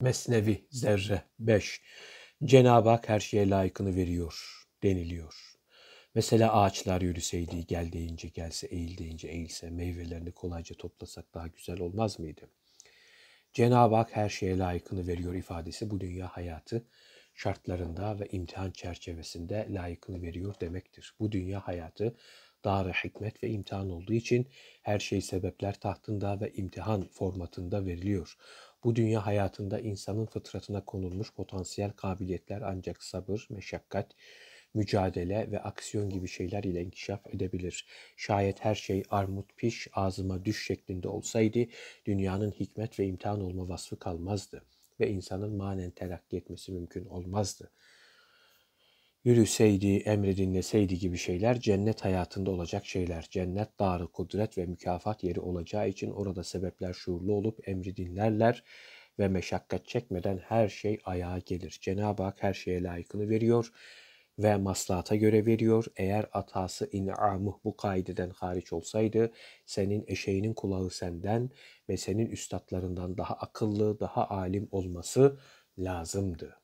Mesnevi zerre 5. Cenab-ı Hak her şeye layıkını veriyor deniliyor. Mesela ağaçlar yürüseydi, gel deyince gelse, eğil deyince eğilse, meyvelerini kolayca toplasak daha güzel olmaz mıydı? Cenab-ı Hak her şeye layıkını veriyor ifadesi bu dünya hayatı şartlarında ve imtihan çerçevesinde layıkını veriyor demektir. Bu dünya hayatı dar hikmet ve imtihan olduğu için her şey sebepler tahtında ve imtihan formatında veriliyor. Bu dünya hayatında insanın fıtratına konulmuş potansiyel kabiliyetler ancak sabır, meşakkat, mücadele ve aksiyon gibi şeyler ile inkişaf edebilir. Şayet her şey armut piş, ağzıma düş şeklinde olsaydı dünyanın hikmet ve imtihan olma vasfı kalmazdı ve insanın manen terakki etmesi mümkün olmazdı yürüseydi, emri dinleseydi gibi şeyler cennet hayatında olacak şeyler. Cennet darı kudret ve mükafat yeri olacağı için orada sebepler şuurlu olup emri dinlerler ve meşakkat çekmeden her şey ayağa gelir. Cenab-ı Hak her şeye layıkını veriyor ve maslahata göre veriyor. Eğer atası in'amuh bu kaideden hariç olsaydı senin eşeğinin kulağı senden ve senin üstadlarından daha akıllı, daha alim olması lazımdı.